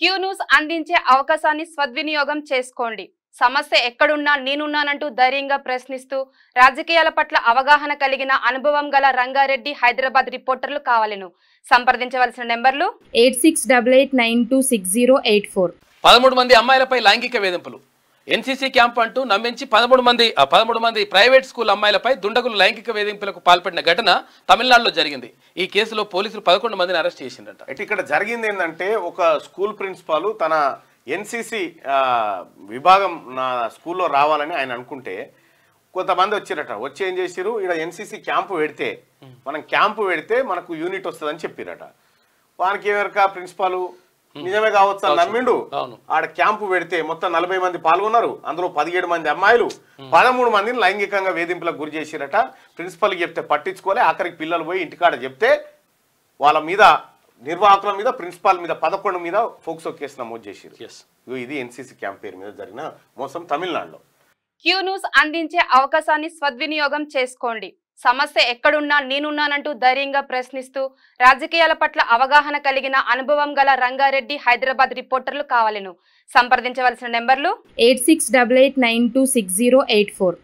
Q news అందించే అవకాశాన్ని సద్వినియోగం చేసుకోండి సమస్య ఎక్కడున్నా నేనున్నానంటూ ధైర్యంగా ప్రశ్నిస్తూ రాజకీయాల పట్ల అవగాహన కలిగిన అనుభవం గల రంగారెడ్డి హైదరాబాద్ రిపోర్టర్లు కావాలను సంప్రదించవలసిన నెంబర్లు eight six double eight nine two six zero eight four పదమూడు మంది అమ్మాయిలపై లైంగిక వేధింపులు ఎన్సీసీ క్యాంప్ అంటూ నమ్మించి పదమూడు మంది పదమూడు మంది ప్రైవేట్ స్కూల్ అమ్మాయిలపై దుండగులు లైంగిక వేధింపులకు పాల్పడిన ఘటన తమిళనాడులో జరిగింది ఈ కేసులో పోలీసులు పదకొండు మందిని అరెస్ట్ చేసిందట ఇక్కడ జరిగింది ఏంటంటే ఒక స్కూల్ ప్రిన్సిపాల్ తన ఎన్సీసీ విభాగం నా స్కూల్లో రావాలని ఆయన అనుకుంటే కొంతమంది వచ్చారట వచ్చి ఏం చేసిరు ఇక్కడ ఎన్సీసీ క్యాంపు పెడితే మనం క్యాంపు పెడితే మనకు యూనిట్ వస్తుందని చెప్పారట వానికి ఎవరికా ప్రిన్సిపాల్ నిజమే కావచ్చు నమ్మిండు ఆడ క్యాంపు పెడితే మొత్తం నలభై మంది పాల్గొన్నారు అందులో పదిహేడు మంది అమ్మాయిలు పదమూడు మందిని లైంగికంగా వేధింపులకు గురి చేసిరట ప్రిన్సిపల్ చెప్తే పట్టించుకోలే ఆఖరికి పిల్లలు పోయి ఇంటికాడ చెప్తే వాళ్ళ మీద నిర్వాహకుల మీద ప్రిన్సిపాల్ మీద పదకొండు మీద ఫోక్సో కేసు నమోదు చేసారు ఇది ఎన్సీసీ క్యాంప్ పేరు మీద జరిగిన మోసం తమిళనాడులో క్యూ న్యూస్ అందించే అవకాశాన్ని సద్వినియోగం చేసుకోండి సమస్య ఎక్కడున్నా నేనున్నానంటూ ధైర్యంగా ప్రశ్నిస్తూ రాజకీయాల పట్ల అవగాహన కలిగిన అనుభవం గల రంగారెడ్డి హైదరాబాద్ రిపోర్టర్లు కావాలను సంప్రదించవలసిన నెంబర్లు eight six double eight nine two six zero eight four